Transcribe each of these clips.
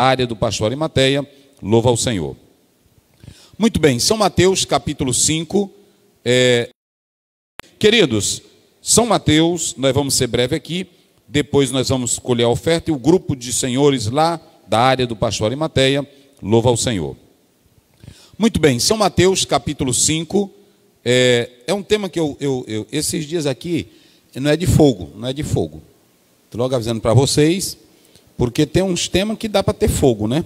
área do pastor Arimateia. Louva ao Senhor. Muito bem, São Mateus capítulo 5. É... Queridos, São Mateus, nós vamos ser breve aqui, depois nós vamos colher a oferta e o grupo de senhores lá da área do pastor Arimateia, louva ao Senhor. Muito bem, São Mateus capítulo 5, é, é um tema que eu, eu, eu, esses dias aqui, não é de fogo, não é de fogo. Estou logo avisando para vocês, porque tem uns temas que dá para ter fogo, né?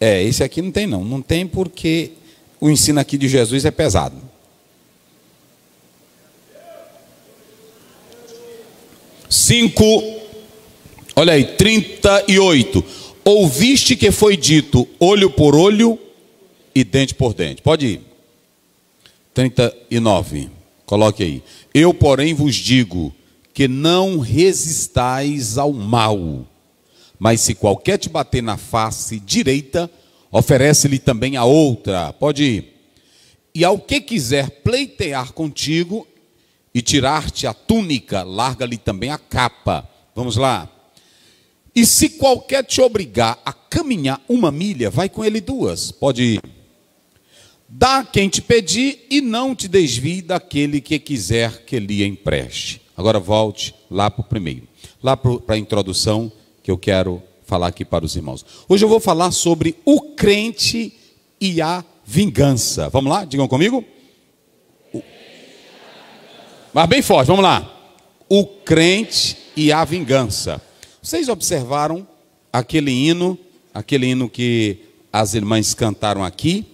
É, esse aqui não tem não. Não tem porque o ensino aqui de Jesus é pesado. Cinco, olha aí, 38. Ouviste que foi dito olho por olho e dente por dente. Pode ir. 39. Coloque aí. Eu, porém, vos digo que não resistais ao mal mas se qualquer te bater na face direita, oferece-lhe também a outra. Pode ir. E ao que quiser pleitear contigo e tirar-te a túnica, larga-lhe também a capa. Vamos lá. E se qualquer te obrigar a caminhar uma milha, vai com ele duas. Pode ir. Dá quem te pedir e não te desvie daquele que quiser que lhe empreste. Agora volte lá para o primeiro, lá para a introdução que eu quero falar aqui para os irmãos. Hoje eu vou falar sobre o crente e a vingança. Vamos lá? Digam comigo. Mas bem forte, vamos lá. O crente e a vingança. Vocês observaram aquele hino, aquele hino que as irmãs cantaram aqui?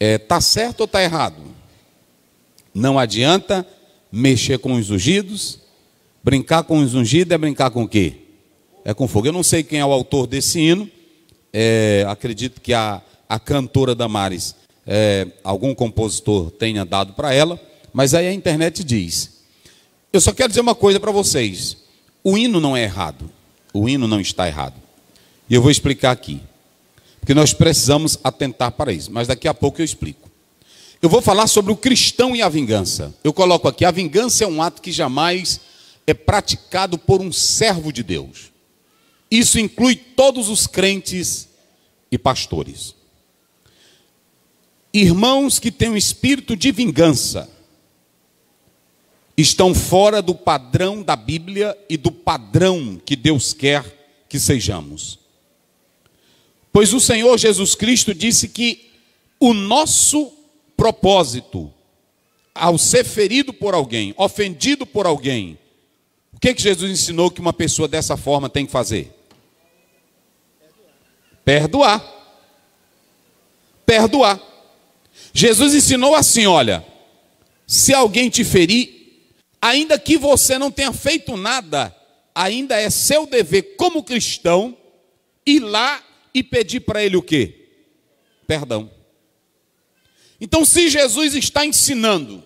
É, tá certo ou tá errado? Não adianta mexer com os ungidos. Brincar com os ungidos é brincar com o quê? é com fogo. Eu não sei quem é o autor desse hino, é, acredito que a, a cantora Damares, é, algum compositor tenha dado para ela, mas aí a internet diz. Eu só quero dizer uma coisa para vocês: o hino não é errado, o hino não está errado. E eu vou explicar aqui, porque nós precisamos atentar para isso, mas daqui a pouco eu explico. Eu vou falar sobre o cristão e a vingança. Eu coloco aqui: a vingança é um ato que jamais é praticado por um servo de Deus. Isso inclui todos os crentes e pastores. Irmãos que têm um espírito de vingança estão fora do padrão da Bíblia e do padrão que Deus quer que sejamos. Pois o Senhor Jesus Cristo disse que o nosso propósito, ao ser ferido por alguém, ofendido por alguém, o que, que Jesus ensinou que uma pessoa dessa forma tem que fazer? Perdoar. Perdoar. Jesus ensinou assim: olha, se alguém te ferir, ainda que você não tenha feito nada, ainda é seu dever como cristão ir lá e pedir para ele o quê? Perdão. Então, se Jesus está ensinando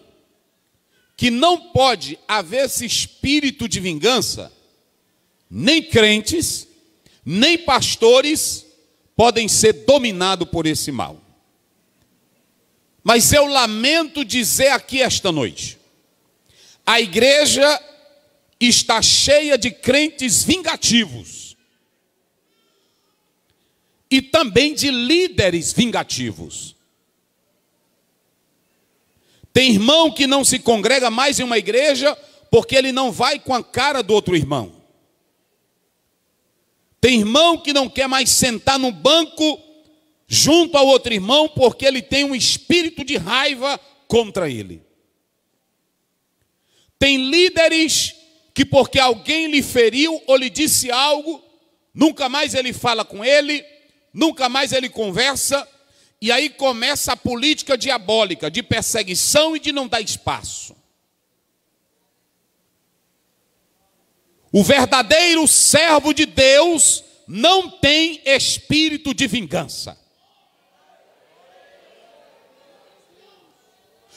que não pode haver esse espírito de vingança, nem crentes, nem pastores, podem ser dominados por esse mal. Mas eu lamento dizer aqui esta noite: a igreja está cheia de crentes vingativos e também de líderes vingativos. Tem irmão que não se congrega mais em uma igreja porque ele não vai com a cara do outro irmão. Tem irmão que não quer mais sentar no banco junto ao outro irmão porque ele tem um espírito de raiva contra ele. Tem líderes que, porque alguém lhe feriu ou lhe disse algo, nunca mais ele fala com ele, nunca mais ele conversa, e aí começa a política diabólica de perseguição e de não dar espaço. O verdadeiro servo de Deus não tem espírito de vingança.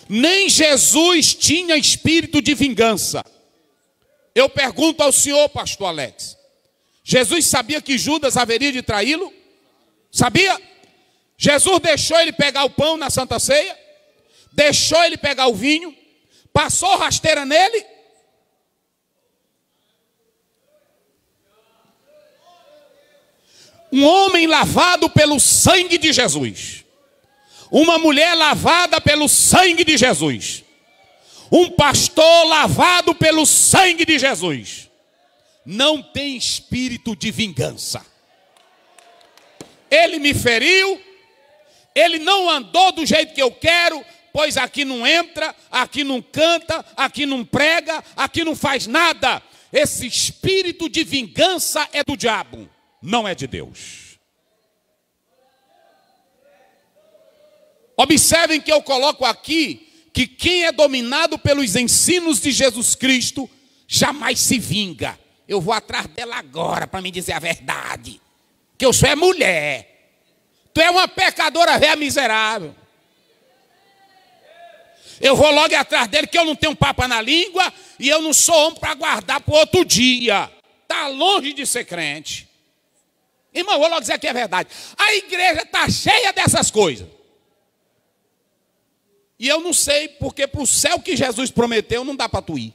Nem Jesus tinha espírito de vingança. Eu pergunto ao senhor, pastor Alex: Jesus sabia que Judas haveria de traí-lo? Sabia? Jesus deixou ele pegar o pão na santa ceia, deixou ele pegar o vinho, passou rasteira nele Um homem lavado pelo sangue de Jesus. Uma mulher lavada pelo sangue de Jesus. Um pastor lavado pelo sangue de Jesus. Não tem espírito de vingança. Ele me feriu. Ele não andou do jeito que eu quero, pois aqui não entra, aqui não canta, aqui não prega, aqui não faz nada. Esse espírito de vingança é do diabo não é de Deus. Observem que eu coloco aqui que quem é dominado pelos ensinos de Jesus Cristo jamais se vinga. Eu vou atrás dela agora para me dizer a verdade. Que eu sou é mulher. Tu é uma pecadora velha miserável. Eu vou logo atrás dele, que eu não tenho papa na língua e eu não sou homem para guardar para outro dia. Está longe de ser crente. Irmão, vou logo dizer que é verdade. A igreja está cheia dessas coisas. E eu não sei, porque para o céu que Jesus prometeu não dá para tu ir.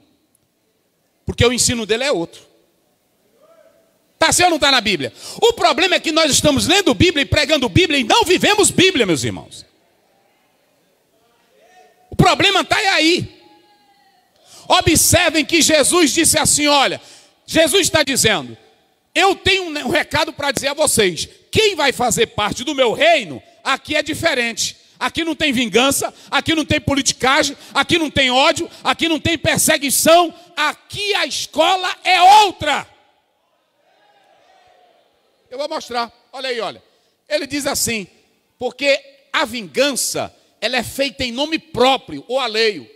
Porque o ensino dele é outro. Está assim ou não está na Bíblia? O problema é que nós estamos lendo Bíblia e pregando Bíblia e não vivemos Bíblia, meus irmãos. O problema está é aí. Observem que Jesus disse assim: olha, Jesus está dizendo, eu tenho um recado para dizer a vocês: quem vai fazer parte do meu reino, aqui é diferente. Aqui não tem vingança, aqui não tem politicagem, aqui não tem ódio, aqui não tem perseguição, aqui a escola é outra. Eu vou mostrar. Olha aí, olha. Ele diz assim: porque a vingança, ela é feita em nome próprio ou alheio.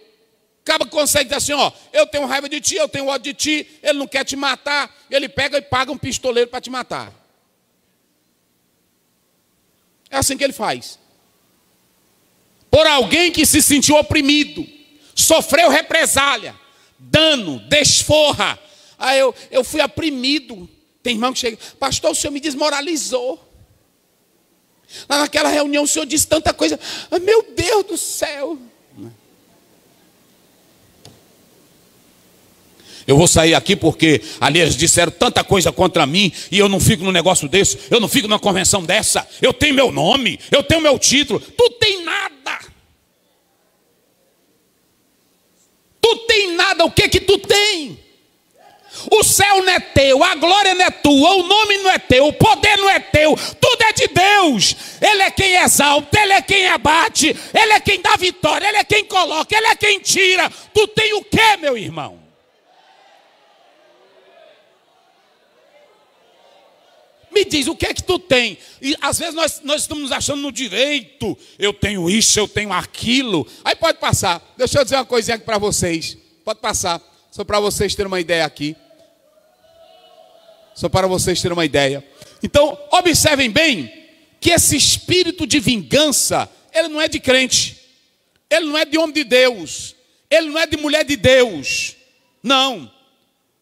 Acaba consegue dizer assim, ó, eu tenho raiva de ti, eu tenho ódio de ti, ele não quer te matar, ele pega e paga um pistoleiro para te matar. É assim que ele faz. Por alguém que se sentiu oprimido, sofreu represália, dano, desforra. Aí eu, eu fui oprimido. Tem irmão que chega, pastor, o senhor me desmoralizou. Lá naquela reunião o senhor disse tanta coisa. Ah, meu Deus do céu. Eu vou sair aqui porque ali eles disseram tanta coisa contra mim e eu não fico num negócio desse, eu não fico numa convenção dessa. Eu tenho meu nome, eu tenho meu título. Tu tem nada. Tu tem nada. O que que tu tem? O céu não é teu, a glória não é tua, o nome não é teu, o poder não é teu, tudo é de Deus. Ele é quem exalta, ele é quem abate, ele é quem dá vitória, ele é quem coloca, ele é quem tira. Tu tem o que, meu irmão? Me diz, o que é que tu tem? E às vezes nós, nós estamos nos achando no direito. Eu tenho isso, eu tenho aquilo. Aí pode passar. Deixa eu dizer uma coisinha aqui para vocês. Pode passar. Só para vocês terem uma ideia aqui. Só para vocês terem uma ideia. Então, observem bem que esse espírito de vingança, ele não é de crente. Ele não é de homem de Deus. Ele não é de mulher de Deus. Não.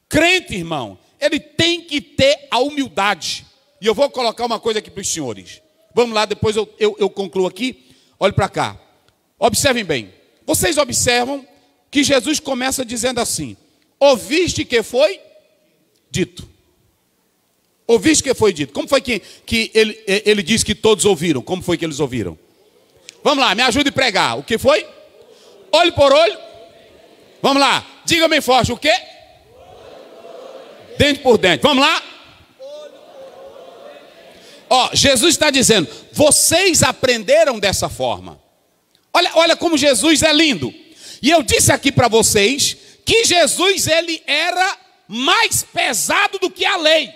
Crente, irmão, ele tem que ter a humildade e eu vou colocar uma coisa aqui para os senhores. Vamos lá, depois eu, eu, eu concluo aqui. Olhe para cá. Observem bem. Vocês observam que Jesus começa dizendo assim: Ouviste que foi dito. Ouviste que foi dito. Como foi que, que ele, eh, ele disse que todos ouviram? Como foi que eles ouviram? Vamos lá, me ajude a pregar. O que foi? Olho por olho. Vamos lá, diga bem forte: o que? Dente por dente. Vamos lá. Ó, Jesus está dizendo: vocês aprenderam dessa forma. Olha, olha como Jesus é lindo. E eu disse aqui para vocês que Jesus ele era mais pesado do que a lei.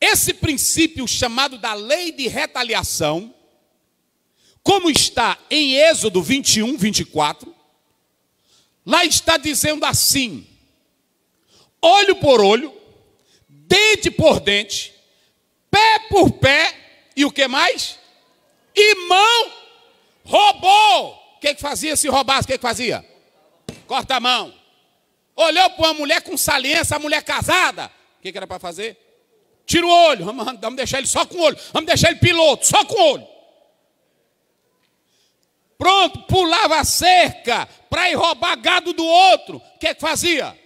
Esse princípio chamado da lei de retaliação, como está em Êxodo 21, 24, lá está dizendo assim: olho por olho, dente por dente, pé por pé, e o que mais? E mão roubou. O que, que fazia se roubasse? O que, que fazia? Corta a mão. Olhou para uma mulher com saliência, a mulher casada. O que, que era para fazer? Tira o olho. Vamos, vamos deixar ele só com o olho. Vamos deixar ele piloto, só com o olho. Pronto, pulava a cerca para ir roubar gado do outro. O que, que fazia?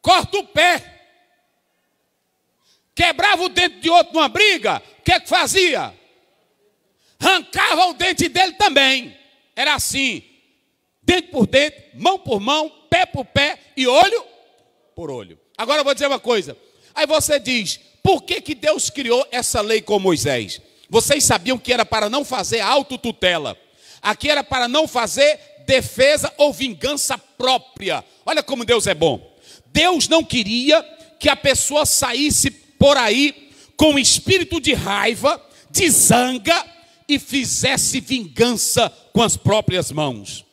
Corta o pé. Quebrava o dente de outro numa briga, o que, é que fazia? Arrancava o dente dele também. Era assim: dente por dente, mão por mão, pé por pé e olho por olho. Agora eu vou dizer uma coisa. Aí você diz: por que, que Deus criou essa lei com Moisés? Vocês sabiam que era para não fazer autotutela. Aqui era para não fazer defesa ou vingança própria. Olha como Deus é bom. Deus não queria que a pessoa saísse por aí com espírito de raiva, de zanga e fizesse vingança com as próprias mãos.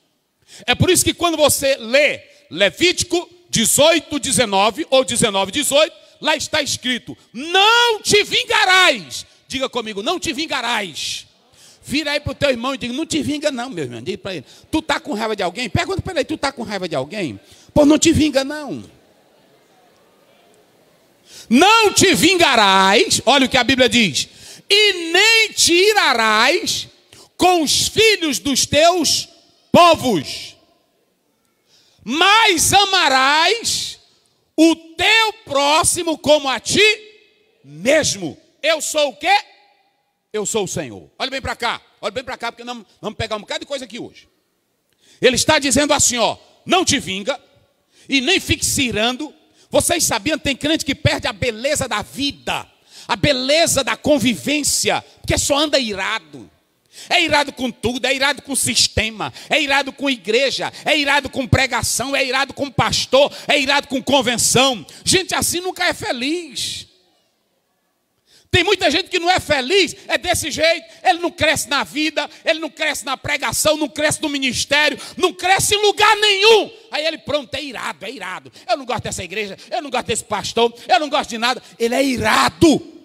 É por isso que quando você lê Levítico 18, 19 ou 19, 18, lá está escrito: Não te vingarás. Diga comigo, não te vingarás. Vira aí para o teu irmão e diga: Não te vinga, não, meu irmão. Diga para ele: Tu está com raiva de alguém? Pergunta para ele: Tu está com raiva de alguém? Pô, não te vinga, não. Não te vingarás, olha o que a Bíblia diz, e nem te irarás com os filhos dos teus povos, mas amarás o teu próximo como a ti mesmo. Eu sou o quê? Eu sou o Senhor. Olha bem para cá, olha bem para cá, porque nós vamos pegar um bocado de coisa aqui hoje. Ele está dizendo assim: ó, não te vinga, e nem fique se irando, vocês sabiam, tem crente que perde a beleza da vida, a beleza da convivência, porque só anda irado. É irado com tudo, é irado com sistema, é irado com igreja, é irado com pregação, é irado com pastor, é irado com convenção. Gente assim nunca é feliz. Tem muita gente que não é feliz, é desse jeito. Ele não cresce na vida, ele não cresce na pregação, não cresce no ministério, não cresce em lugar nenhum. Aí ele, pronto, é irado, é irado. Eu não gosto dessa igreja, eu não gosto desse pastor, eu não gosto de nada. Ele é irado.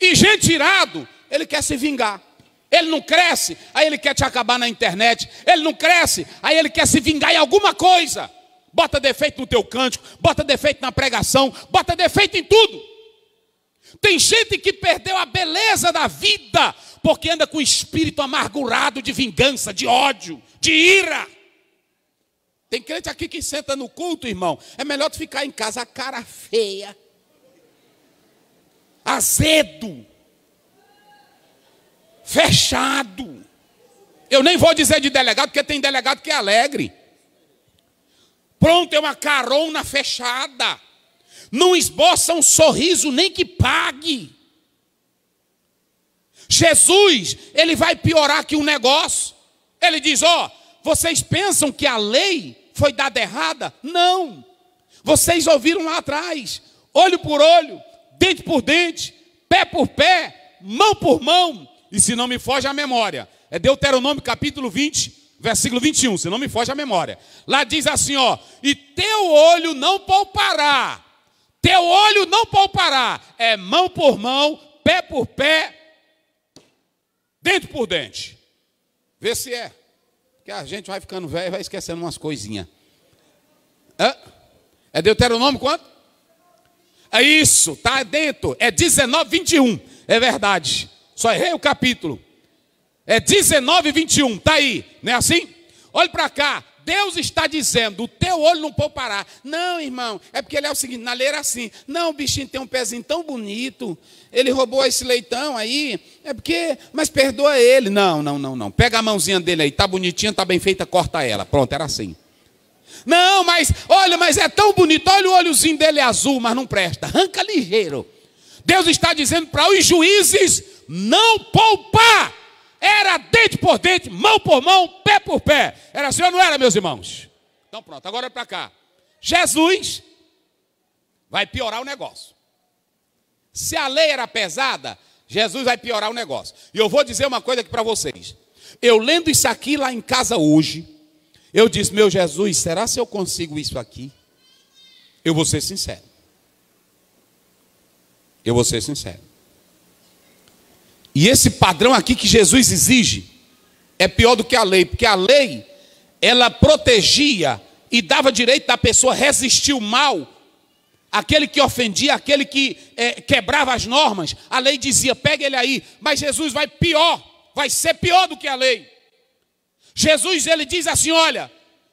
E gente irado, ele quer se vingar. Ele não cresce, aí ele quer te acabar na internet. Ele não cresce, aí ele quer se vingar em alguma coisa bota defeito no teu cântico, bota defeito na pregação, bota defeito em tudo. Tem gente que perdeu a beleza da vida porque anda com o espírito amargurado de vingança, de ódio, de ira. Tem crente aqui que senta no culto, irmão. É melhor tu ficar em casa a cara feia, azedo, fechado. Eu nem vou dizer de delegado, porque tem delegado que é alegre. Pronto, é uma carona fechada. Não esboça um sorriso nem que pague. Jesus, ele vai piorar aqui um negócio. Ele diz: Ó, oh, vocês pensam que a lei foi dada errada? Não. Vocês ouviram lá atrás: olho por olho, dente por dente, pé por pé, mão por mão. E se não me foge a memória, é Deuteronômio capítulo 20, versículo 21, se não me foge a memória. Lá diz assim, ó: "E teu olho não poupará. Teu olho não poupará. É mão por mão, pé por pé, dente por dente." Vê se é. Porque a gente vai ficando velho e vai esquecendo umas coisinhas. Hã? É Deuteronômio quanto? É isso, tá dentro. É 19, 21. É verdade. Só errei o capítulo. É 19 e 21, está aí, não é assim? Olhe para cá, Deus está dizendo, o teu olho não pode parar. Não, irmão, é porque ele é o seguinte, na leira é assim, não, o bichinho tem um pezinho tão bonito, ele roubou esse leitão aí, é porque, mas perdoa ele. Não, não, não, não, pega a mãozinha dele aí, tá bonitinha, tá bem feita, corta ela. Pronto, era assim. Não, mas, olha, mas é tão bonito, olha o olhozinho dele é azul, mas não presta, arranca ligeiro. Deus está dizendo para os juízes, não poupar. Era dente por dente, mão por mão, pé por pé. Era assim ou não era, meus irmãos? Então pronto, agora é para cá. Jesus vai piorar o negócio. Se a lei era pesada, Jesus vai piorar o negócio. E eu vou dizer uma coisa aqui para vocês. Eu lendo isso aqui lá em casa hoje, eu disse: Meu Jesus, será se eu consigo isso aqui? Eu vou ser sincero. Eu vou ser sincero. E esse padrão aqui que Jesus exige é pior do que a lei, porque a lei ela protegia e dava direito da pessoa resistir o mal, aquele que ofendia, aquele que é, quebrava as normas. A lei dizia: pega ele aí, mas Jesus vai pior, vai ser pior do que a lei. Jesus ele diz assim: olha,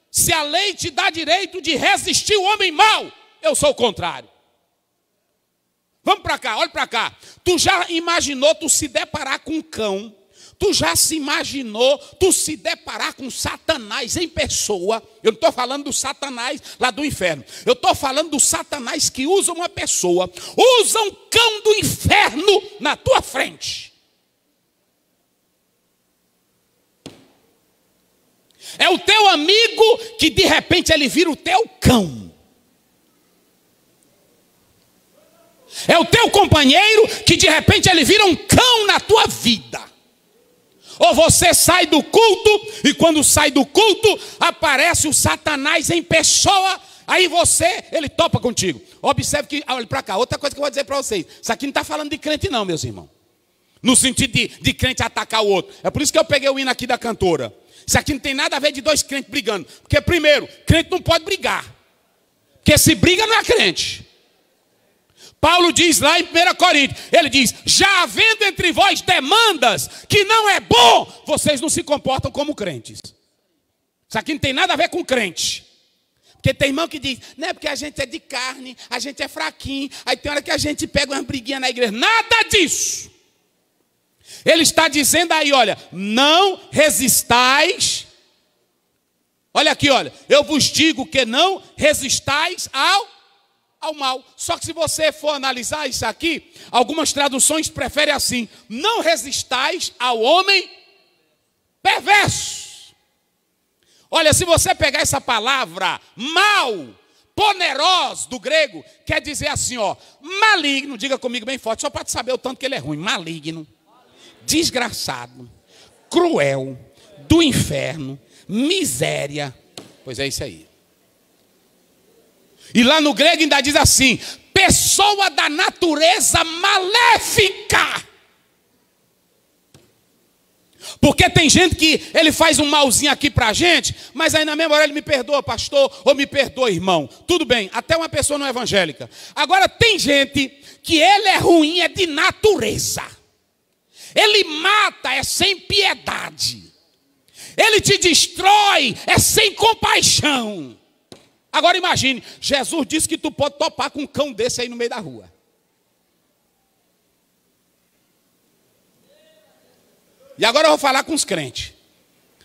se a lei te dá direito de resistir o homem mau, eu sou o contrário. Vamos para cá, olha para cá. Tu já imaginou tu se deparar com um cão? Tu já se imaginou tu se deparar com Satanás em pessoa? Eu não estou falando do Satanás lá do inferno. Eu estou falando do Satanás que usa uma pessoa, usa um cão do inferno na tua frente. É o teu amigo que de repente ele vira o teu cão. É o teu companheiro que de repente ele vira um cão na tua vida. Ou você sai do culto, e quando sai do culto, aparece o Satanás em pessoa, aí você, ele topa contigo. Observe que, olha para cá, outra coisa que eu vou dizer para vocês: isso aqui não está falando de crente, não, meus irmãos. No sentido de, de crente atacar o outro. É por isso que eu peguei o hino aqui da cantora. Isso aqui não tem nada a ver de dois crentes brigando. Porque, primeiro, crente não pode brigar. Porque se briga não é crente. Paulo diz lá em 1 Coríntios, ele diz: já havendo entre vós demandas que não é bom, vocês não se comportam como crentes. Isso aqui não tem nada a ver com crente. Porque tem irmão que diz, não é porque a gente é de carne, a gente é fraquinho, aí tem hora que a gente pega uma briguinha na igreja. Nada disso. Ele está dizendo aí, olha, não resistais. Olha aqui, olha, eu vos digo que não resistais ao ao mal. Só que se você for analisar isso aqui, algumas traduções preferem assim: não resistais ao homem perverso. Olha, se você pegar essa palavra mal, poneros do grego, quer dizer assim, ó, maligno, diga comigo bem forte, só para saber o tanto que ele é ruim, maligno, desgraçado, cruel, do inferno, miséria. Pois é isso aí. E lá no grego ainda diz assim: pessoa da natureza maléfica. Porque tem gente que ele faz um malzinho aqui pra gente, mas aí na mesma hora ele me perdoa, pastor, ou me perdoa, irmão. Tudo bem, até uma pessoa não é evangélica. Agora tem gente que ele é ruim, é de natureza. Ele mata, é sem piedade. Ele te destrói, é sem compaixão. Agora imagine, Jesus disse que tu pode topar com um cão desse aí no meio da rua. E agora eu vou falar com os crentes.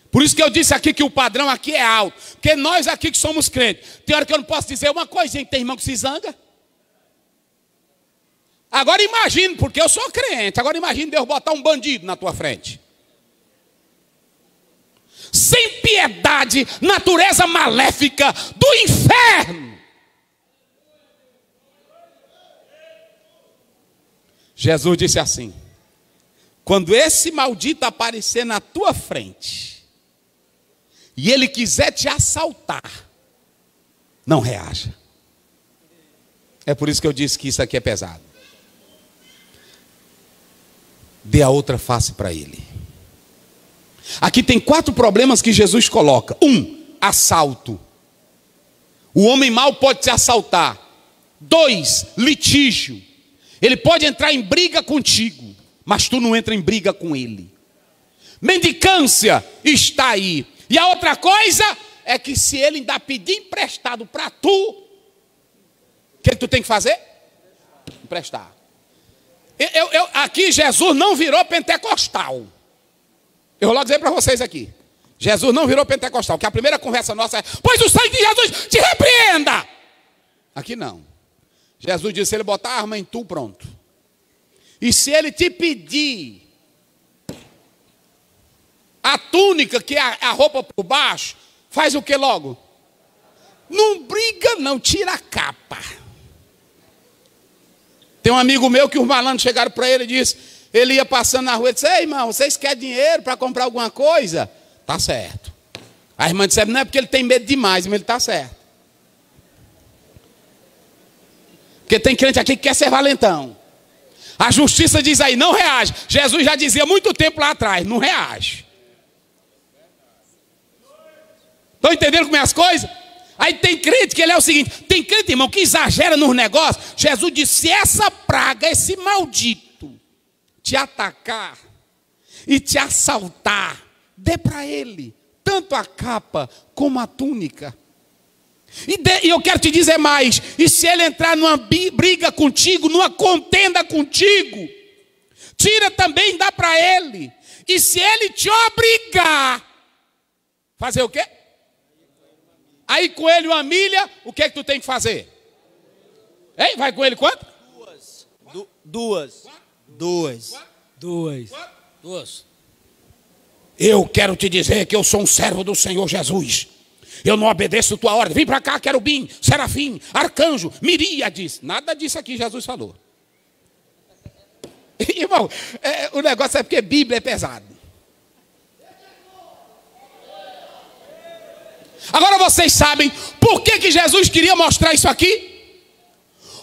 Por isso que eu disse aqui que o padrão aqui é alto. Porque nós aqui que somos crentes. Tem hora que eu não posso dizer uma coisinha que tem irmão que se zanga. Agora imagine, porque eu sou crente. Agora imagine Deus botar um bandido na tua frente sem piedade, natureza maléfica do inferno. Jesus disse assim: quando esse maldito aparecer na tua frente, e ele quiser te assaltar, não reaja. É por isso que eu disse que isso aqui é pesado. Dê a outra face para ele. Aqui tem quatro problemas que Jesus coloca: um, assalto. O homem mau pode te assaltar. Dois, litígio. Ele pode entrar em briga contigo, mas tu não entra em briga com ele. Mendicância está aí. E a outra coisa é que se ele ainda pedir emprestado para tu, o que, que tu tem que fazer? Emprestar. Eu, eu, aqui Jesus não virou pentecostal. Eu vou logo dizer para vocês aqui. Jesus não virou pentecostal, que a primeira conversa nossa é, pois o sangue de Jesus te repreenda. Aqui não. Jesus disse, se ele botar a arma em tu, pronto. E se ele te pedir a túnica, que é a roupa por baixo, faz o que logo? Não briga não, tira a capa. Tem um amigo meu que os malandros chegaram para ele e disse: ele ia passando na rua e disse: Ei, irmão, vocês querem dinheiro para comprar alguma coisa? Tá certo. A irmã disse: é, Não é porque ele tem medo demais, mas ele tá certo. Porque tem crente aqui que quer ser valentão. A justiça diz aí: Não reage. Jesus já dizia muito tempo lá atrás: Não reage. Estão entendendo como é as coisas? Aí tem crente que ele é o seguinte: tem crente, irmão, que exagera nos negócios. Jesus disse: essa praga, esse maldito te atacar e te assaltar, dê para ele tanto a capa como a túnica. E, de, e, eu quero te dizer mais: e se ele entrar numa briga contigo, numa contenda contigo, tira também dá para ele. E se ele te obrigar, fazer o quê? Aí com ele uma milha, o que é que tu tem que fazer? Hein? Vai com ele quanto? Duas. Du duas. Duas. Duas. Duas. Eu quero te dizer que eu sou um servo do Senhor Jesus. Eu não obedeço tua ordem. Vem para cá, querubim, serafim, arcanjo, miríades. Nada disso aqui Jesus falou. Irmão, é, o negócio é porque Bíblia é pesado. Agora vocês sabem por que, que Jesus queria mostrar isso aqui?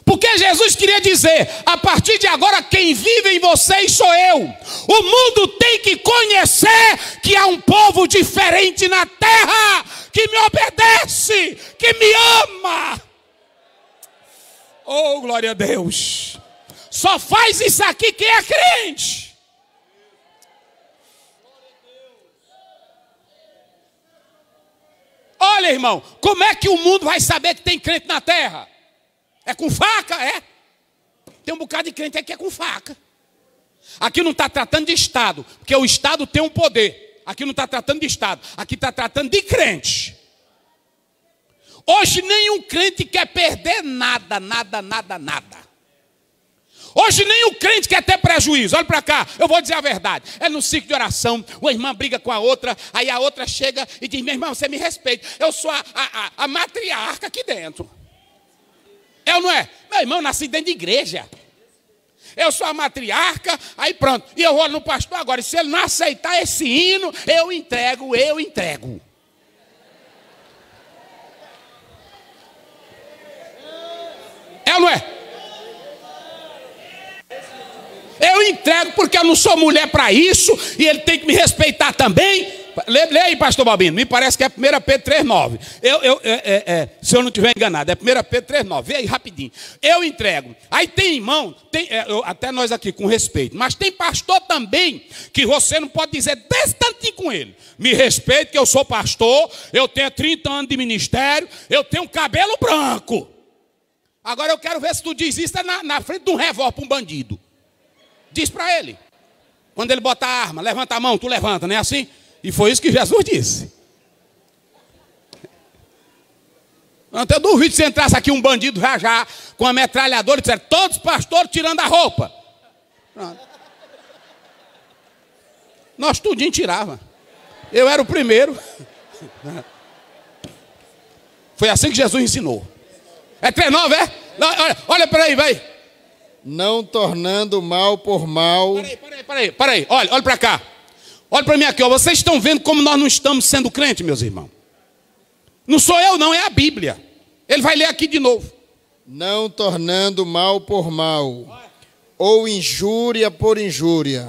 Porque Jesus queria dizer: a partir de agora, quem vive em vocês sou eu. O mundo tem que conhecer que há um povo diferente na terra, que me obedece, que me ama. Oh, glória a Deus! Só faz isso aqui quem é crente. Olha, irmão, como é que o mundo vai saber que tem crente na terra? É com faca, é? Tem um bocado de crente aqui é com faca. Aqui não está tratando de Estado, porque o Estado tem um poder. Aqui não está tratando de Estado, aqui está tratando de crente. Hoje nenhum crente quer perder nada, nada, nada, nada. Hoje nenhum crente quer ter prejuízo. Olha para cá, eu vou dizer a verdade. É no ciclo de oração, uma irmã briga com a outra, aí a outra chega e diz: meu irmão, você me respeita. Eu sou a, a, a matriarca aqui dentro. É ou não é? Meu irmão, eu nasci dentro de igreja. Eu sou a matriarca, aí pronto. E eu olho no pastor agora. E se ele não aceitar esse hino, eu entrego, eu entrego. É ou não é? Eu entrego porque eu não sou mulher para isso. E ele tem que me respeitar também. Lê, lê aí, pastor Balbino. Me parece que é 1 Pedro 3,9. Eu, eu, é, é, é, se eu não estiver enganado, é 1 Pedro 3,9. Vê aí rapidinho. Eu entrego. Aí tem irmão, tem, é, eu, até nós aqui com respeito, mas tem pastor também que você não pode dizer desse com ele. Me respeite, que eu sou pastor, eu tenho 30 anos de ministério, eu tenho cabelo branco. Agora eu quero ver se tu diz isso é na, na frente de um revólver para um bandido. Diz para ele. Quando ele bota a arma, levanta a mão, tu levanta, não é assim? E foi isso que Jesus disse. Até duvido se entrasse aqui um bandido já já com a metralhadora e disseram, todos os pastores tirando a roupa. Pronto. Nós tudinho tirava. Eu era o primeiro. Foi assim que Jesus ensinou. É 39, é? Olha, olha para aí, vai. Não tornando mal por mal. Peraí, peraí, peraí, peraí. Olha, olha para cá. Olha para mim aqui, ó. vocês estão vendo como nós não estamos sendo crentes, meus irmãos? Não sou eu, não, é a Bíblia. Ele vai ler aqui de novo. Não tornando mal por mal, ou injúria por injúria.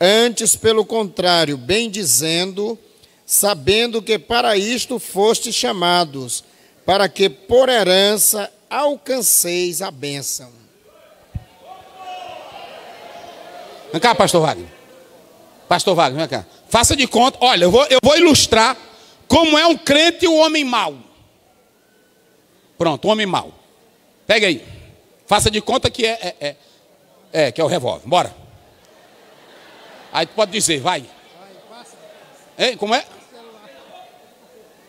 Antes, pelo contrário, bem dizendo, sabendo que para isto foste chamados, para que por herança alcanceis a bênção. Vem cá, pastor Wagner. Pastor Wagner, vem cá. Faça de conta, olha, eu vou, eu vou ilustrar como é um crente e um homem mau. Pronto, um homem mau. Pega aí. Faça de conta que é, é, é, é que é o revólver. Bora. Aí tu pode dizer, vai. Hein, como é?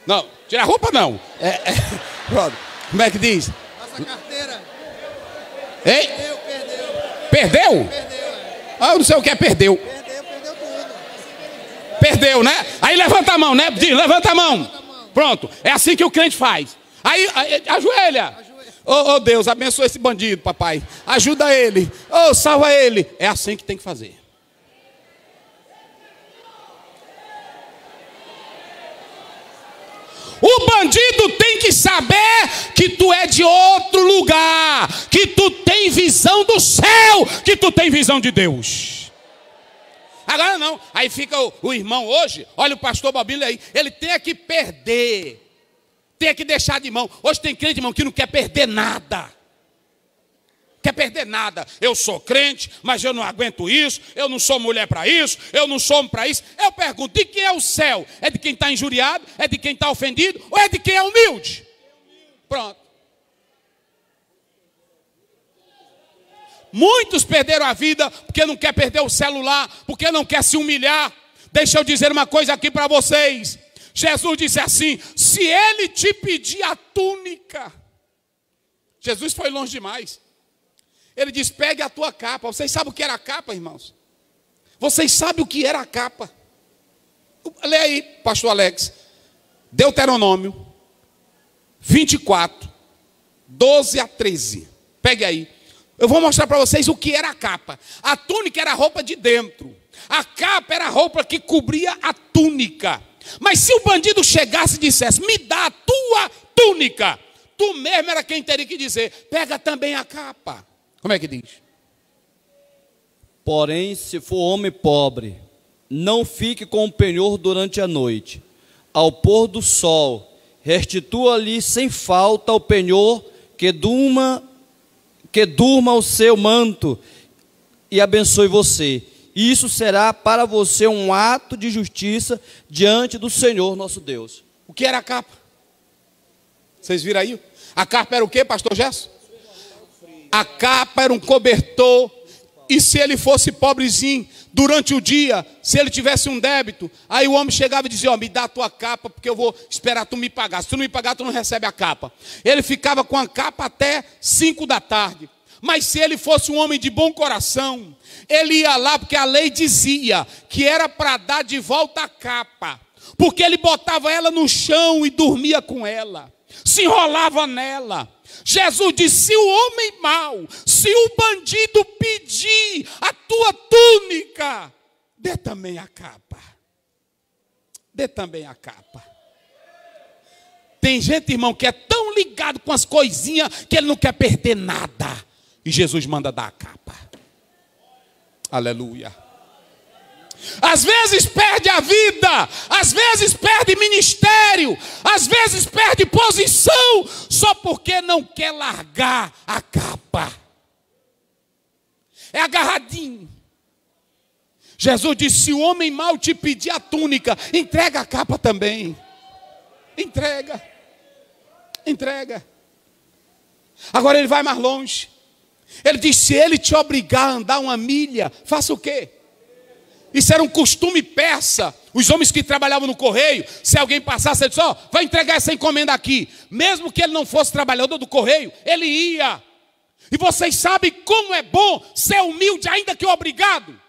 Não, tira a roupa não. É, é, pronto. Como é que diz? Passa a carteira. Hein? Perdeu, perdeu. Perdeu? perdeu é. Ah, eu não sei o que é perdeu. perdeu. Perdeu, né? Aí levanta a mão, né? Diz, levanta a mão. Pronto. É assim que o crente faz. Aí ajoelha. Oh, oh Deus, abençoa esse bandido, papai. Ajuda ele. Oh, salva ele. É assim que tem que fazer. O bandido tem que saber que tu é de outro lugar, que tu tem visão do céu, que tu tem visão de Deus. Aí fica o, o irmão hoje, olha o pastor Bobílio aí, ele tem é que perder, tem é que deixar de mão. Hoje tem crente, irmão, que não quer perder nada. Quer perder nada. Eu sou crente, mas eu não aguento isso. Eu não sou mulher para isso. Eu não sou homem para isso. Eu pergunto: de quem é o céu? É de quem está injuriado? É de quem está ofendido? Ou é de quem é humilde? Pronto. Muitos perderam a vida porque não quer perder o celular, porque não quer se humilhar. Deixa eu dizer uma coisa aqui para vocês. Jesus disse assim: se ele te pedir a túnica, Jesus foi longe demais. Ele diz: pegue a tua capa. Vocês sabem o que era a capa, irmãos? Vocês sabem o que era a capa? Lê aí, pastor Alex. Deuteronômio 24, 12 a 13. Pegue aí. Eu vou mostrar para vocês o que era a capa. A túnica era a roupa de dentro. A capa era a roupa que cobria a túnica. Mas se o bandido chegasse e dissesse: "Me dá a tua túnica", tu mesmo era quem teria que dizer: "Pega também a capa". Como é que diz? Porém, se for homem pobre, não fique com o penhor durante a noite. Ao pôr do sol, restitua-lhe sem falta o penhor que de uma que durma o seu manto e abençoe você. isso será para você um ato de justiça diante do Senhor nosso Deus. O que era a capa? Vocês viram aí? A capa era o que, pastor Gesso? A capa era um cobertor e se ele fosse pobrezinho durante o dia, se ele tivesse um débito, aí o homem chegava e dizia: Ó, oh, me dá a tua capa, porque eu vou esperar tu me pagar. Se tu não me pagar, tu não recebe a capa. Ele ficava com a capa até 5 da tarde. Mas se ele fosse um homem de bom coração, ele ia lá, porque a lei dizia que era para dar de volta a capa, porque ele botava ela no chão e dormia com ela, se enrolava nela Jesus disse: se o homem mau, se o bandido pedir a tua túnica, dê também a capa. Dê também a capa. Tem gente, irmão, que é tão ligado com as coisinhas que ele não quer perder nada. E Jesus manda dar a capa. Aleluia. Às vezes perde a vida, às vezes perde ministério, às vezes perde posição, só porque não quer largar a capa. É agarradinho. Jesus disse: se o homem mal te pedir a túnica, entrega a capa também. Entrega. Entrega. Agora ele vai mais longe. Ele disse: se ele te obrigar a andar uma milha, faça o quê? Isso era um costume persa. Os homens que trabalhavam no correio, se alguém passasse, ele disse: oh, vai entregar essa encomenda aqui. Mesmo que ele não fosse trabalhador do correio, ele ia. E vocês sabem como é bom ser humilde, ainda que obrigado.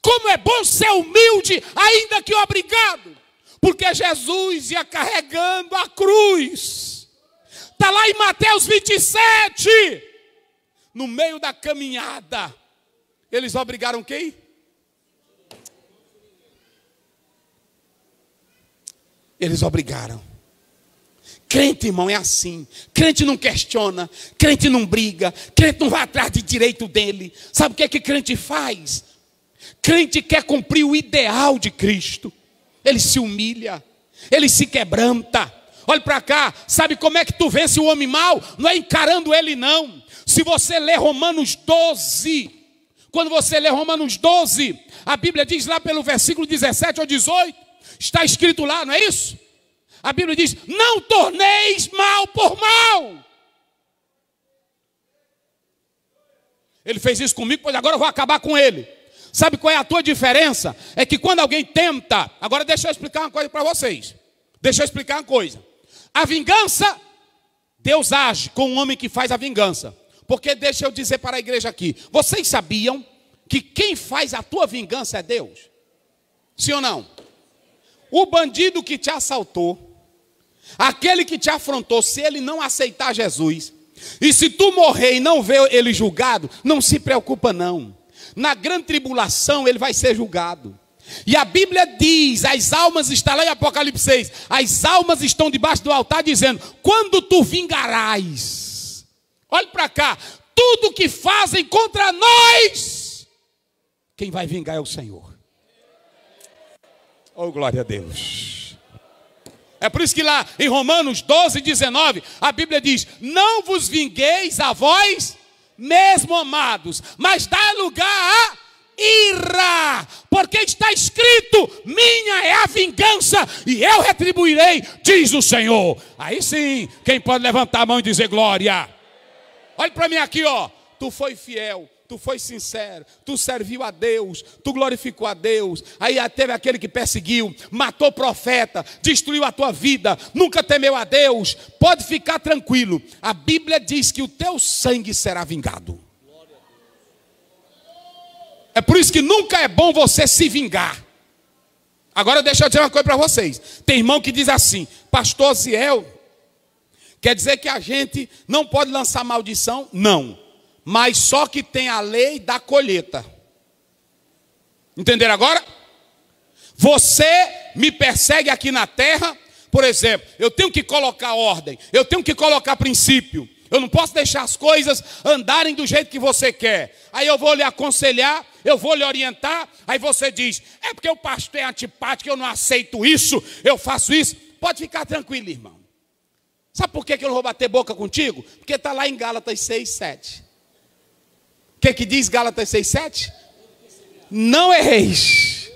Como é bom ser humilde, ainda que obrigado. Porque Jesus ia carregando a cruz. Está lá em Mateus 27. No meio da caminhada, eles obrigaram quem? Eles obrigaram. Crente, irmão, é assim. Crente não questiona, crente não briga, crente não vai atrás de direito dele. Sabe o que é que crente faz? Crente quer cumprir o ideal de Cristo. Ele se humilha, ele se quebranta. Olha para cá, sabe como é que tu vence o homem mau? Não é encarando ele, não. Se você ler Romanos 12, quando você lê Romanos 12, a Bíblia diz lá pelo versículo 17 ou 18 Está escrito lá, não é isso? A Bíblia diz: Não torneis mal por mal. Ele fez isso comigo, pois agora eu vou acabar com ele. Sabe qual é a tua diferença? É que quando alguém tenta, agora deixa eu explicar uma coisa para vocês. Deixa eu explicar uma coisa. A vingança, Deus age com o homem que faz a vingança. Porque deixa eu dizer para a igreja aqui: vocês sabiam que quem faz a tua vingança é Deus? Sim ou não? O bandido que te assaltou, aquele que te afrontou, se ele não aceitar Jesus, e se tu morrer e não ver ele julgado, não se preocupa não. Na grande tribulação ele vai ser julgado. E a Bíblia diz, as almas estão lá em Apocalipse 6, as almas estão debaixo do altar dizendo: "Quando tu vingarás". Olhe para cá, tudo que fazem contra nós, quem vai vingar é o Senhor. Oh, glória a Deus. É por isso que lá em Romanos 12, 19, a Bíblia diz: Não vos vingueis a vós, mesmo amados, mas dá lugar a ira, porque está escrito: Minha é a vingança e eu retribuirei, diz o Senhor. Aí sim, quem pode levantar a mão e dizer glória? Olhe para mim aqui, ó. Tu foi fiel tu foi sincero, tu serviu a Deus, tu glorificou a Deus. Aí teve aquele que perseguiu, matou profeta, destruiu a tua vida, nunca temeu a Deus. Pode ficar tranquilo. A Bíblia diz que o teu sangue será vingado. É por isso que nunca é bom você se vingar. Agora deixa eu dizer uma coisa para vocês. Tem irmão que diz assim: "Pastor Ziel, quer dizer que a gente não pode lançar maldição?" Não mas só que tem a lei da colheita. Entenderam agora? Você me persegue aqui na terra, por exemplo, eu tenho que colocar ordem, eu tenho que colocar princípio, eu não posso deixar as coisas andarem do jeito que você quer. Aí eu vou lhe aconselhar, eu vou lhe orientar, aí você diz: é porque o pastor é antipático, eu não aceito isso, eu faço isso. Pode ficar tranquilo, irmão. Sabe por que eu não vou bater boca contigo? Porque está lá em Gálatas 6, 7 que, que diz Gálatas 6,7? Não erreis.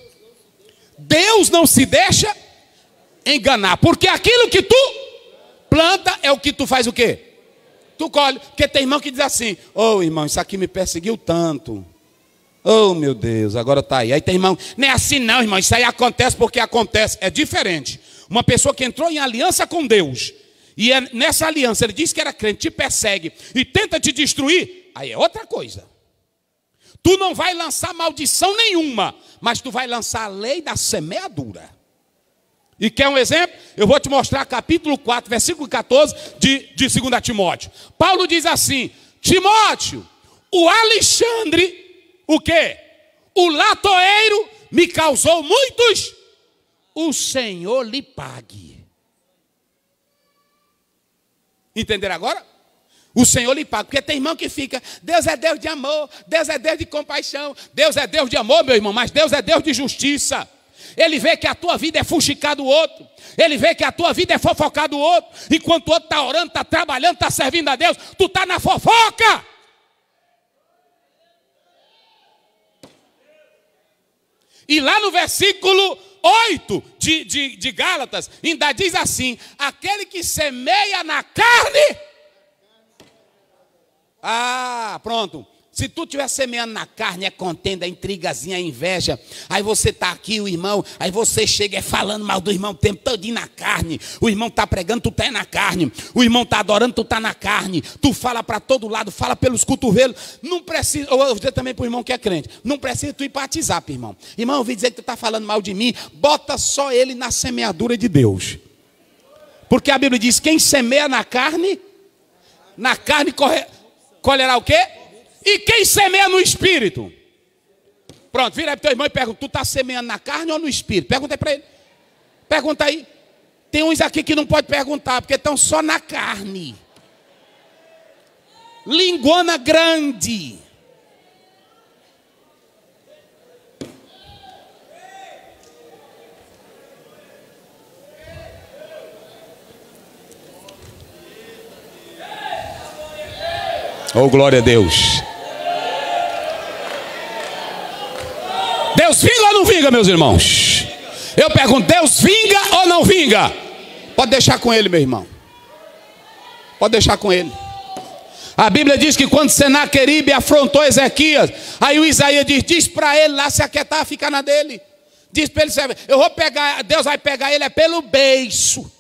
Deus não se deixa enganar, porque aquilo que tu planta é o que tu faz o quê? Tu colhe, porque tem irmão que diz assim: Ô oh, irmão, isso aqui me perseguiu tanto. Oh meu Deus, agora está aí. Aí tem irmão, não é assim não, irmão, isso aí acontece porque acontece. É diferente. Uma pessoa que entrou em aliança com Deus, e é nessa aliança ele diz que era crente, te persegue e tenta te destruir, aí é outra coisa. Tu não vai lançar maldição nenhuma, mas tu vai lançar a lei da semeadura. E quer um exemplo? Eu vou te mostrar capítulo 4, versículo 14 de, de 2 Timóteo. Paulo diz assim: Timóteo, o Alexandre, o quê? O latoeiro me causou muitos, o Senhor lhe pague. Entender agora? O Senhor lhe paga. Porque tem irmão que fica, Deus é Deus de amor, Deus é Deus de compaixão, Deus é Deus de amor, meu irmão, mas Deus é Deus de justiça. Ele vê que a tua vida é fuxicar do outro. Ele vê que a tua vida é fofocar do outro. Enquanto o outro está orando, está trabalhando, está servindo a Deus, tu está na fofoca. E lá no versículo 8 de, de, de Gálatas, ainda diz assim: aquele que semeia na carne ah, pronto. Se tu estiver semeando na carne, é contenda, é intrigazinha, é inveja. Aí você está aqui, o irmão, aí você chega é falando mal do irmão o tempo todinho na carne. O irmão está pregando, tu está é na carne. O irmão está adorando, tu está na carne. Tu fala para todo lado, fala pelos cotovelos. Não precisa, eu vou dizer também para o irmão que é crente, não precisa tu ir para WhatsApp, irmão. Irmão, eu ouvi dizer que tu está falando mal de mim. Bota só ele na semeadura de Deus. Porque a Bíblia diz, quem semeia na carne, na carne corre colherá o quê? E quem semeia no espírito? Pronto, vira para para teu irmão e pergunta: Tu está semeando na carne ou no espírito? Pergunta aí para ele. Pergunta aí. Tem uns aqui que não pode perguntar, porque estão só na carne. Linguana grande. Oh, glória a Deus. Deus vinga ou não vinga, meus irmãos? Eu pergunto, Deus vinga ou não vinga? Pode deixar com ele, meu irmão. Pode deixar com ele. A Bíblia diz que quando Senaqueribe afrontou Ezequias, aí o Isaías diz: diz para ele lá se aquietar, ficar na dele. Diz para ele: eu vou pegar, Deus vai pegar ele é pelo beiço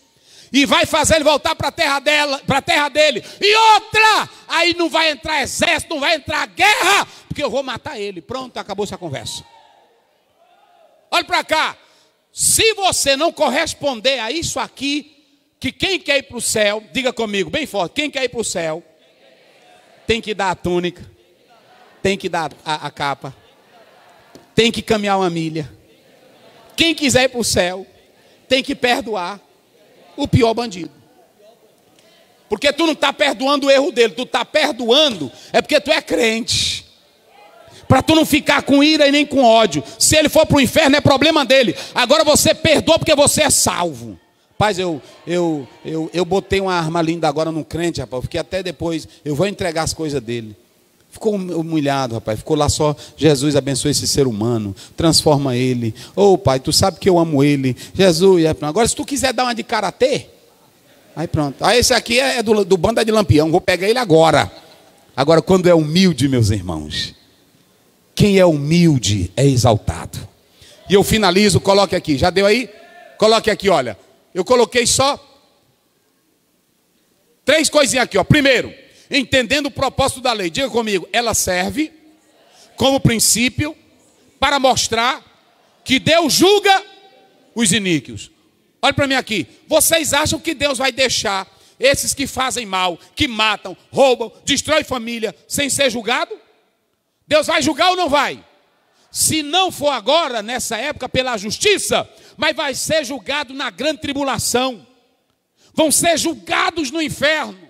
e vai fazer ele voltar para a terra dela, para a terra dele. E outra, aí não vai entrar exército, não vai entrar guerra, porque eu vou matar ele. Pronto, acabou essa conversa. Olha para cá. Se você não corresponder a isso aqui, que quem quer ir para o céu, diga comigo, bem forte, quem quer ir para o céu, tem que dar a túnica, tem que dar a, a capa, tem que caminhar uma milha. Quem quiser ir para o céu, tem que perdoar o pior bandido. Porque tu não está perdoando o erro dele, tu está perdoando, é porque tu é crente. Para tu não ficar com ira e nem com ódio. Se ele for para o inferno, é problema dele. Agora você perdoa porque você é salvo. Paz, eu, eu, eu, eu botei uma arma linda agora no crente, rapaz. Fiquei até depois. Eu vou entregar as coisas dele. Ficou hum, humilhado, rapaz. Ficou lá só. Jesus abençoe esse ser humano. Transforma ele. Ô oh, pai, tu sabe que eu amo ele. Jesus, é, agora se tu quiser dar uma de karatê. Aí pronto. Aí ah, esse aqui é do, do banda de lampião. Vou pegar ele agora. Agora, quando é humilde, meus irmãos. Quem é humilde é exaltado. E eu finalizo, coloque aqui. Já deu aí? Coloque aqui, olha. Eu coloquei só três coisinhas aqui, ó. Primeiro entendendo o propósito da lei. Diga comigo, ela serve como princípio para mostrar que Deus julga os iníquios. Olha para mim aqui. Vocês acham que Deus vai deixar esses que fazem mal, que matam, roubam, destroem família, sem ser julgado? Deus vai julgar ou não vai? Se não for agora, nessa época, pela justiça, mas vai ser julgado na grande tribulação. Vão ser julgados no inferno.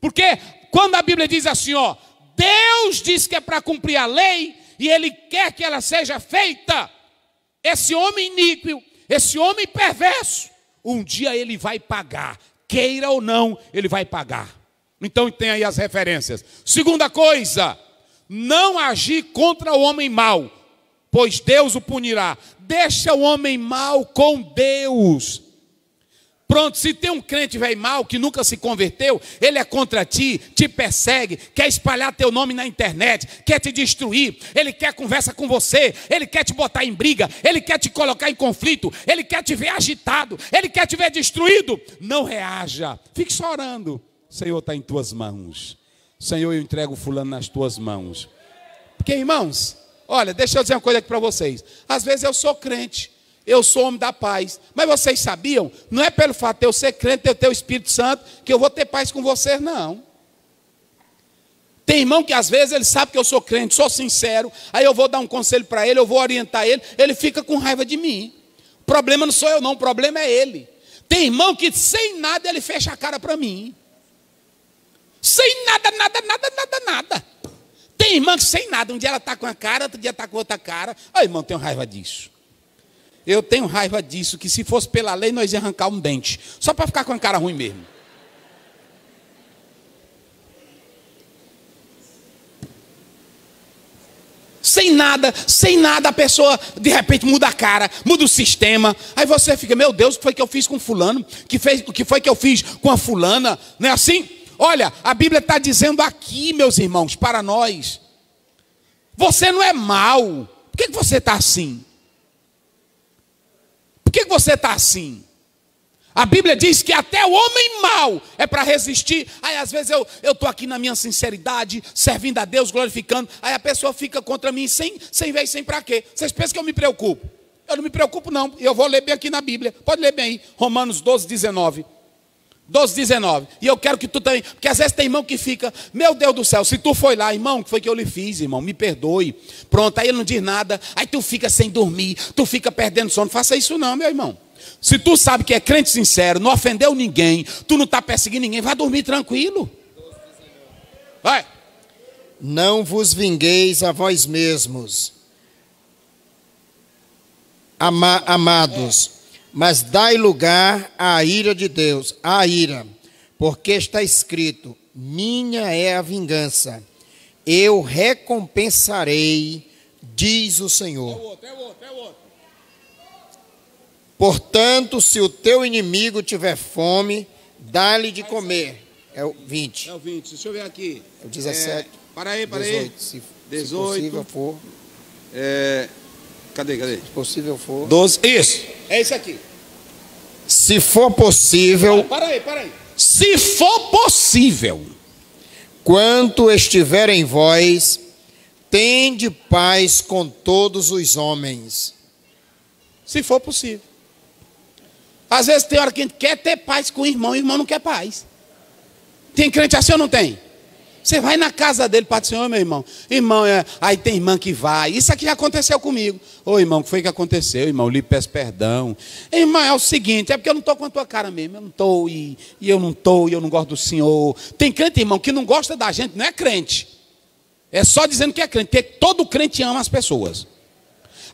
Porque quando a Bíblia diz assim, ó, Deus diz que é para cumprir a lei e ele quer que ela seja feita, esse homem iníquo, esse homem perverso, um dia ele vai pagar, queira ou não, ele vai pagar. Então tem aí as referências. Segunda coisa, não agir contra o homem mau, pois Deus o punirá. Deixa o homem mau com Deus. Pronto, se tem um crente velho mal que nunca se converteu, ele é contra ti, te persegue, quer espalhar teu nome na internet, quer te destruir, ele quer conversa com você, ele quer te botar em briga, ele quer te colocar em conflito, ele quer te ver agitado, ele quer te ver destruído. Não reaja, fique só orando. Senhor, está em tuas mãos. Senhor, eu entrego fulano nas tuas mãos. Porque, irmãos, olha, deixa eu dizer uma coisa aqui para vocês. Às vezes eu sou crente, eu sou homem da paz. Mas vocês sabiam? Não é pelo fato de eu ser crente, eu ter o Espírito Santo, que eu vou ter paz com vocês, não. Tem irmão que às vezes ele sabe que eu sou crente, sou sincero, aí eu vou dar um conselho para ele, eu vou orientar ele, ele fica com raiva de mim. O problema não sou eu, não, o problema é ele. Tem irmão que sem nada ele fecha a cara para mim. Sem nada, nada, nada, nada, nada. Tem irmã que sem nada, um dia ela está com uma cara, outro dia está com outra cara. Aí, irmão, tenho raiva disso. Eu tenho raiva disso, que se fosse pela lei nós ia arrancar um dente, só para ficar com a cara ruim mesmo. Sem nada, sem nada, a pessoa de repente muda a cara, muda o sistema. Aí você fica, meu Deus, o que foi que eu fiz com fulano? Que fez, o que foi que eu fiz com a fulana? Não é assim? Olha, a Bíblia está dizendo aqui, meus irmãos, para nós. Você não é mal. Por que, que você está assim? que você está assim? A Bíblia diz que até o homem mau é para resistir. Aí às vezes eu estou aqui na minha sinceridade, servindo a Deus, glorificando. Aí a pessoa fica contra mim sem, sem ver e sem para quê. Vocês pensam que eu me preocupo? Eu não me preocupo, não. Eu vou ler bem aqui na Bíblia. Pode ler bem aí. Romanos 12, 19. 12,19. E eu quero que tu também. Porque às vezes tem irmão que fica, meu Deus do céu, se tu foi lá, irmão, que foi que eu lhe fiz, irmão? Me perdoe. Pronto, aí ele não diz nada. Aí tu fica sem dormir, tu fica perdendo sono. Faça isso não, meu irmão. Se tu sabe que é crente sincero, não ofendeu ninguém, tu não está perseguindo ninguém, vai dormir tranquilo. Vai. Não vos vingueis a vós mesmos, Ama amados. É mas dai lugar à ira de Deus, à ira, porque está escrito: Minha é a vingança, eu recompensarei, diz o Senhor. Portanto, se o teu inimigo tiver fome, dá-lhe de comer. É o 20. É o 20. Deixa eu ver aqui. É o 17. É, para aí, para 18, aí. Se, 18. Se possível for. É, Cadê, cadê? Se possível for. 12. Isso. É isso aqui. Se for possível. Para, ah, para aí, para aí. Se for possível, quanto estiver em vós, tende paz com todos os homens. Se for possível. Às vezes tem hora que a gente quer ter paz com o irmão, e o irmão não quer paz. Tem crente assim ou não tem? Você vai na casa dele para dizer, ô meu irmão, irmão, é... aí tem irmã que vai. Isso aqui já aconteceu comigo. Ô irmão, o que foi que aconteceu? Irmão, lhe peço perdão. Irmão, é o seguinte, é porque eu não estou com a tua cara mesmo. Eu não estou, e, e eu não estou, e eu não gosto do senhor. Tem crente, irmão, que não gosta da gente, não é crente. É só dizendo que é crente, porque todo crente ama as pessoas.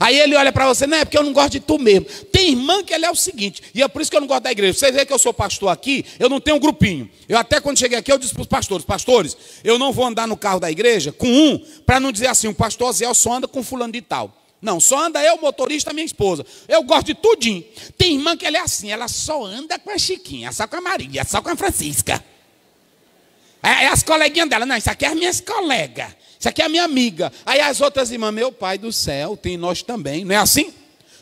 Aí ele olha para você, não é porque eu não gosto de tu mesmo. Tem irmã que ela é o seguinte, e é por isso que eu não gosto da igreja. Vocês veem que eu sou pastor aqui, eu não tenho um grupinho. Eu até quando cheguei aqui, eu disse para os pastores, pastores, eu não vou andar no carro da igreja com um, para não dizer assim, o pastor Zéu só anda com fulano de tal. Não, só anda eu, motorista, minha esposa. Eu gosto de tudinho. Tem irmã que ela é assim, ela só anda com a Chiquinha, só com a Maria, só com a Francisca. É, é as coleguinhas dela. Não, isso aqui é as minhas colegas. Isso aqui é a minha amiga. Aí as outras irmãs, meu pai do céu, tem nós também. Não é assim?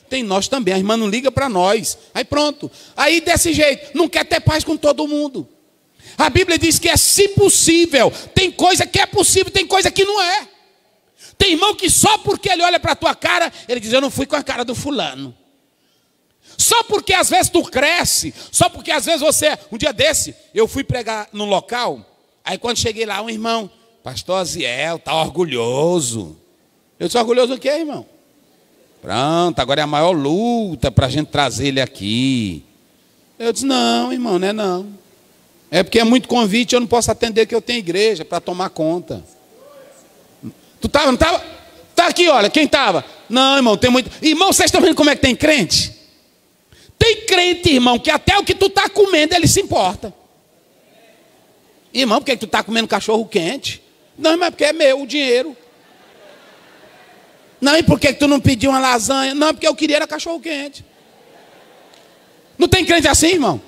Tem nós também. A irmã não liga para nós. Aí pronto. Aí desse jeito, não quer ter paz com todo mundo. A Bíblia diz que é se possível. Tem coisa que é possível, tem coisa que não é. Tem irmão que só porque ele olha para a tua cara, ele diz: Eu não fui com a cara do fulano. Só porque às vezes tu cresce, só porque às vezes você. Um dia desse, eu fui pregar no local, aí quando cheguei lá, um irmão Pastor Aziel está orgulhoso. Eu disse, orgulhoso o quê, irmão? Pronto, agora é a maior luta para a gente trazer ele aqui. Eu disse, não, irmão, não é não. É porque é muito convite, eu não posso atender que eu tenho igreja para tomar conta. Tu estava, não estava? Está aqui, olha, quem estava? Não, irmão, tem muito. Irmão, vocês estão vendo como é que tem crente? Tem crente, irmão, que até o que tu está comendo ele se importa. Irmão, por que, que tu está comendo cachorro quente? Não, mas é porque é meu o dinheiro. Não, e por que tu não pediu uma lasanha? Não, porque eu queria era cachorro quente. Não tem crente assim, irmão?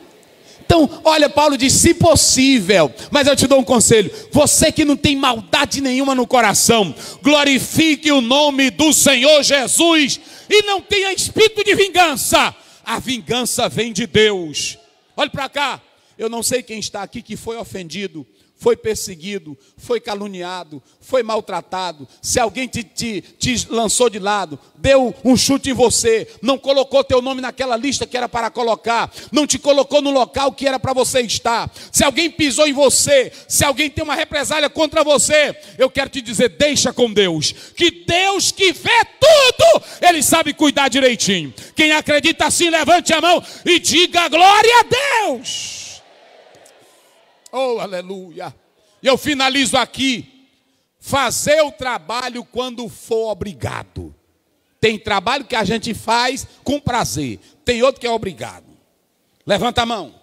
Então, olha, Paulo diz: se possível, mas eu te dou um conselho: você que não tem maldade nenhuma no coração, glorifique o nome do Senhor Jesus e não tenha espírito de vingança. A vingança vem de Deus. Olhe para cá, eu não sei quem está aqui que foi ofendido, foi perseguido, foi caluniado, foi maltratado, se alguém te, te, te lançou de lado, deu um chute em você, não colocou teu nome naquela lista que era para colocar, não te colocou no local que era para você estar, se alguém pisou em você, se alguém tem uma represália contra você, eu quero te dizer, deixa com Deus, que Deus que vê tudo, Ele sabe cuidar direitinho. Quem acredita assim, levante a mão e diga glória a Deus. Oh, aleluia. E eu finalizo aqui. Fazer o trabalho quando for obrigado. Tem trabalho que a gente faz com prazer, tem outro que é obrigado. Levanta a mão.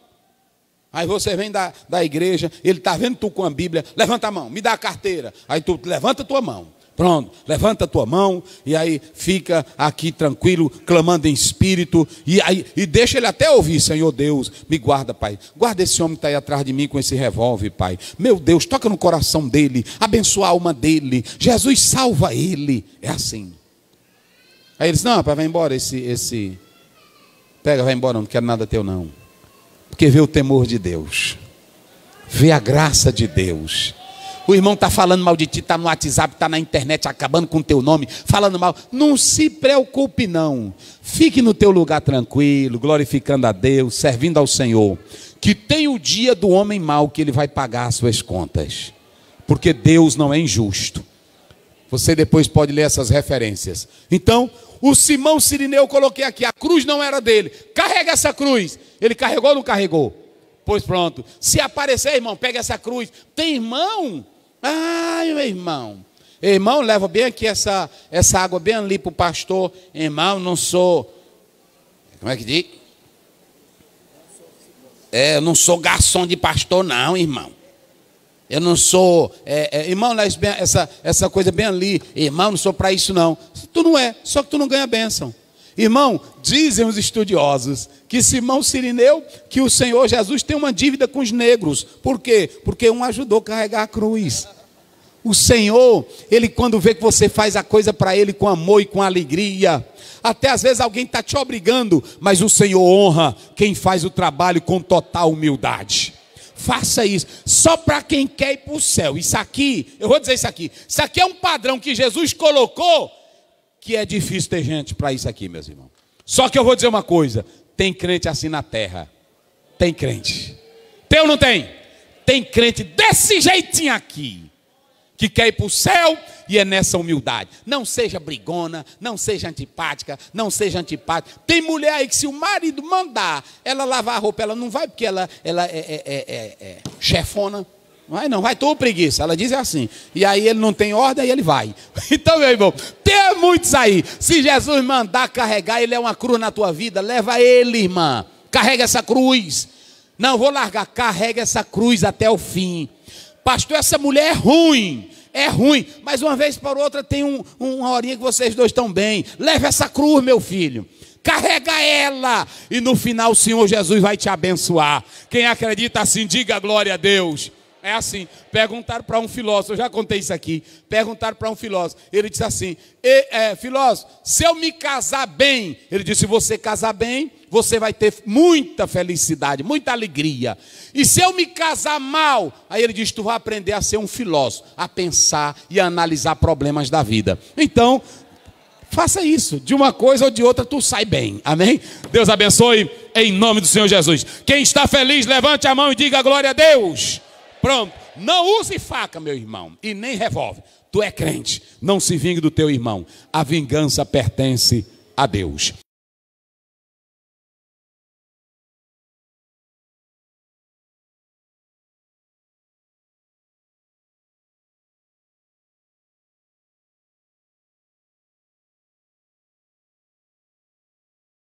Aí você vem da, da igreja, ele está vendo tu com a Bíblia, levanta a mão, me dá a carteira. Aí tu levanta a tua mão. Pronto, levanta a tua mão e aí fica aqui tranquilo, clamando em espírito, e aí e deixa ele até ouvir, Senhor Deus, me guarda, Pai. Guarda esse homem que está aí atrás de mim com esse revólver, Pai. Meu Deus, toca no coração dele, abençoa a alma dele. Jesus salva ele. É assim. Aí eles, não, pai, vai embora esse, esse. Pega, vai embora, não quero nada teu, não. Porque vê o temor de Deus. Vê a graça de Deus o irmão está falando mal de ti, está no WhatsApp, está na internet, acabando com o teu nome, falando mal. Não se preocupe, não. Fique no teu lugar tranquilo, glorificando a Deus, servindo ao Senhor. Que tem o dia do homem mau que ele vai pagar as suas contas. Porque Deus não é injusto. Você depois pode ler essas referências. Então, o Simão Sirineu, eu coloquei aqui, a cruz não era dele. Carrega essa cruz. Ele carregou ou não carregou? Pois pronto. Se aparecer, irmão, pega essa cruz. Tem irmão Ai, meu irmão. Irmão, leva bem aqui essa, essa água bem ali para o pastor. Irmão, não sou. Como é que diz? É, eu não sou garçom de pastor, não, irmão. Eu não sou. É, é, irmão, essa, essa coisa bem ali. Irmão, não sou para isso, não. Tu não é, só que tu não ganha bênção. Irmão, dizem os estudiosos que Simão Sirineu, que o Senhor Jesus tem uma dívida com os negros. Por quê? Porque um ajudou a carregar a cruz. O Senhor, Ele quando vê que você faz a coisa para Ele com amor e com alegria, até às vezes alguém está te obrigando, mas o Senhor honra quem faz o trabalho com total humildade. Faça isso, só para quem quer ir para o céu. Isso aqui, eu vou dizer isso aqui, isso aqui é um padrão que Jesus colocou que é difícil ter gente para isso aqui, meus irmãos. Só que eu vou dizer uma coisa: tem crente assim na terra. Tem crente. Tem ou não tem? Tem crente desse jeitinho aqui. Que quer ir para o céu e é nessa humildade. Não seja brigona, não seja antipática, não seja antipática. Tem mulher aí que, se o marido mandar ela lavar a roupa, ela não vai porque ela, ela é, é, é, é, é chefona. Vai não, vai, toda preguiça. Ela diz assim. E aí ele não tem ordem e ele vai. Então, meu irmão, muitos aí. Se Jesus mandar carregar, ele é uma cruz na tua vida, leva ele, irmã. Carrega essa cruz. Não vou largar, carrega essa cruz até o fim. Pastor, essa mulher é ruim. É ruim, mas uma vez para outra tem um, uma horinha que vocês dois estão bem. Leva essa cruz, meu filho carrega ela, e no final o Senhor Jesus vai te abençoar. Quem acredita assim, diga glória a Deus. É assim. Perguntaram para um filósofo, eu já contei isso aqui. Perguntaram para um filósofo. Ele disse assim: é, Filósofo, se eu me casar bem, ele disse: Se você casar bem, você vai ter muita felicidade, muita alegria. E se eu me casar mal, aí ele disse, Tu vai aprender a ser um filósofo, a pensar e a analisar problemas da vida. Então, faça isso. De uma coisa ou de outra, tu sai bem. Amém? Deus abençoe em nome do Senhor Jesus. Quem está feliz, levante a mão e diga glória a Deus. Pronto. Não use faca, meu irmão, e nem revólver. Tu é crente. Não se vingue do teu irmão. A vingança pertence a Deus.